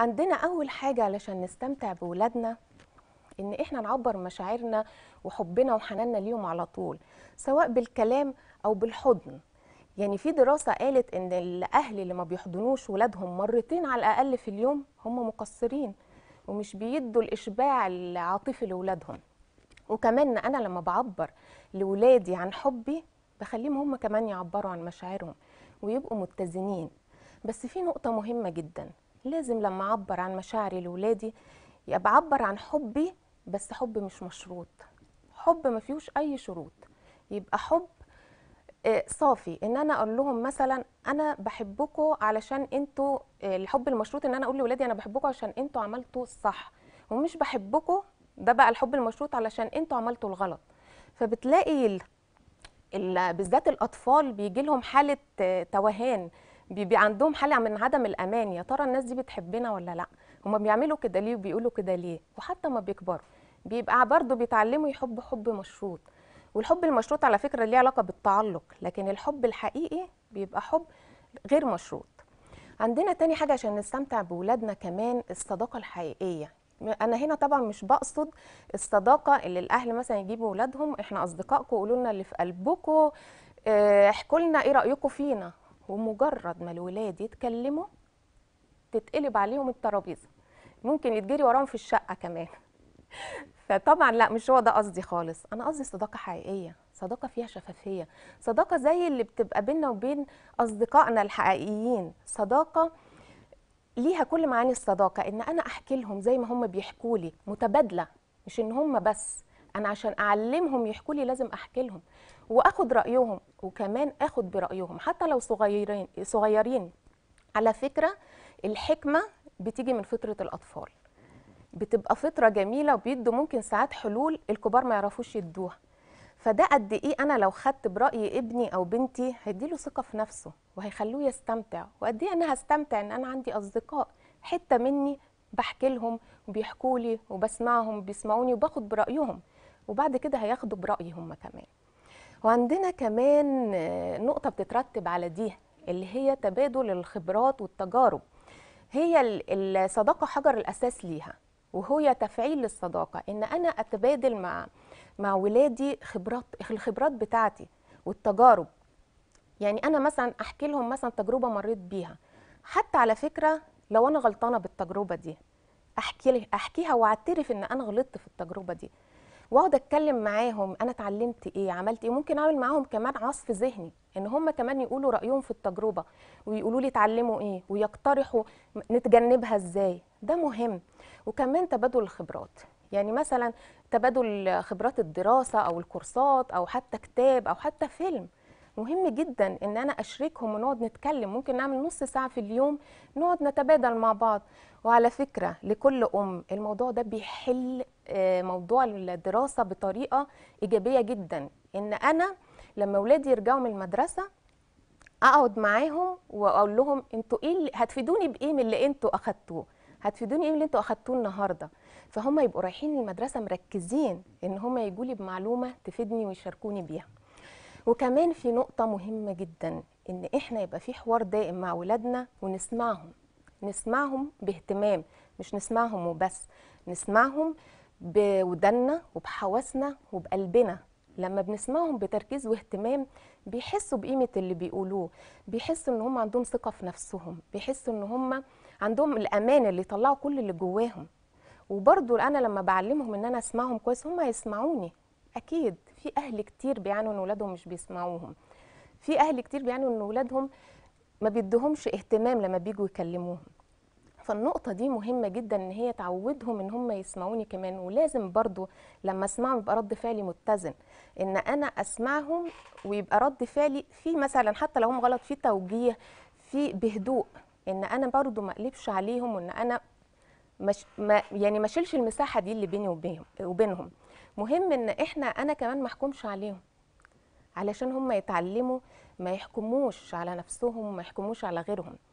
عندنا اول حاجه علشان نستمتع بولادنا ان احنا نعبر مشاعرنا وحبنا وحناننا ليهم على طول سواء بالكلام او بالحضن يعني في دراسه قالت ان الاهل اللي ما بيحضنوش ولادهم مرتين على الاقل في اليوم هم مقصرين ومش بيدوا الاشباع العاطفي لاولادهم وكمان انا لما بعبر لاولادي عن حبي بخليهم هم كمان يعبروا عن مشاعرهم ويبقوا متزنين بس في نقطه مهمه جدا لازم لما اعبر عن مشاعري لاولادي يبقى اعبر عن حبي بس حب مش مشروط حب ما فيهوش اي شروط يبقى حب آه، صافي ان انا اقول لهم مثلا انا بحبكم علشان انتوا آه، الحب المشروط ان انا اقول لاولادي انا بحبكم عشان انتوا عملتوا الصح ومش بحبكم ده بقى الحب المشروط علشان انتوا عملتوا الغلط فبتلاقي بالذات الاطفال بيجي لهم حاله آه، توهان بيبقى عندهم حاله من عدم الامان يا ترى الناس دي بتحبنا ولا لا هما بيعملوا كده ليه وبيقولوا كده ليه وحتى ما بيكبروا بيبقى برضه بيتعلموا يحب حب مشروط والحب المشروط على فكره ليه علاقه بالتعلق لكن الحب الحقيقي بيبقى حب غير مشروط عندنا تاني حاجه عشان نستمتع بولادنا كمان الصداقه الحقيقيه انا هنا طبعا مش بقصد الصداقه اللي الاهل مثلا يجيبوا اولادهم احنا اصدقائكم قولوا لنا اللي في قلبكم آه، احكوا لنا ايه رايكم فينا ومجرد ما الولاد يتكلموا تتقلب عليهم الترابيزه ممكن يتجري وراهم في الشقه كمان فطبعا لا مش هو ده قصدي خالص انا قصدي صداقه حقيقيه صداقه فيها شفافيه صداقه زي اللي بتبقى بيننا وبين اصدقائنا الحقيقيين صداقه ليها كل معاني الصداقه ان انا احكي لهم زي ما هم بيحكوا لي متبادله مش ان هم بس انا عشان اعلمهم يحكوا لي لازم احكي لهم واخد رايهم وكمان اخد برايهم حتى لو صغيرين صغيرين على فكره الحكمه بتيجي من فطره الاطفال بتبقى فطره جميله وبيدوا ممكن ساعات حلول الكبار ما يعرفوش يدوها فده قد ايه انا لو خدت براي ابني او بنتي هيديله ثقه في نفسه وهيخلوه يستمتع وقد ايه انا هستمتع ان انا عندي اصدقاء حته مني بحكي لهم وبيحكوا لي وبسمعهم بيسمعوني وباخد برايهم وبعد كده هياخدوا برأي هم كمان وعندنا كمان آه، نقطة بتترتب على دي اللي هي تبادل الخبرات والتجارب هي الصداقة حجر الأساس ليها وهي تفعيل الصداقة إن أنا أتبادل مع مع ولادي خبرات الخبرات بتاعتي والتجارب يعني أنا مثلا أحكي لهم مثلا تجربة مريت بيها حتى على فكرة لو أنا غلطانة بالتجربة دي أحكي أحكيها وأعترف إن أنا غلطت في التجربة دي واقعد اتكلم معاهم انا اتعلمت ايه عملت ايه ممكن اعمل معاهم كمان عصف ذهني ان هم كمان يقولوا رايهم في التجربه ويقولوا لي اتعلموا ايه ويقترحوا نتجنبها ازاي ده مهم وكمان تبادل الخبرات يعني مثلا تبادل خبرات الدراسه او الكورسات او حتى كتاب او حتى فيلم مهم جدا ان انا اشركهم ونقعد نتكلم ممكن نعمل نص ساعه في اليوم نقعد نتبادل مع بعض وعلى فكره لكل ام الموضوع ده بيحل آه، موضوع الدراسه بطريقه ايجابيه جدا ان انا لما اولادي يرجعوا من المدرسه اقعد معاهم واقول لهم انتوا ايه هتفيدوني بايه من اللي انتوا اخدتوه هتفيدوني ايه من اللي انتوا اخدتوه النهارده فهم يبقوا رايحين المدرسه مركزين ان هم يجوا لي بمعلومه تفيدني ويشاركوني بيها وكمان في نقطه مهمه جدا ان احنا يبقى في حوار دائم مع ولادنا ونسمعهم نسمعهم باهتمام مش نسمعهم وبس نسمعهم بودنا وبحواسنا وبقلبنا لما بنسمعهم بتركيز واهتمام بيحسوا بقيمه اللي بيقولوه بيحسوا ان هم عندهم ثقه في نفسهم بيحسوا ان هم عندهم الامان اللي يطلعوا كل اللي جواهم وبرضو انا لما بعلمهم ان انا اسمعهم كويس هم هيسمعوني اكيد في اهل كتير بيعانوا ان ولادهم مش بيسمعوهم في اهل كتير بيعانوا ان ولادهم ما بيدهمش اهتمام لما بيجوا يكلموهم فالنقطة دي مهمة جدا ان هي تعودهم ان هم يسمعوني كمان ولازم برضو لما اسمعهم يبقى رد فعلي متزن ان انا اسمعهم ويبقى رد فعلي في مثلا حتى لو هم غلط في توجيه في بهدوء ان انا برضو ما اقلبش عليهم وان انا مش ما يعني ما اشيلش المساحه دي اللي بيني وبينهم وبينهم مهم ان احنا انا كمان ما احكمش عليهم علشان هم يتعلموا ما يحكموش على نفسهم وما يحكموش على غيرهم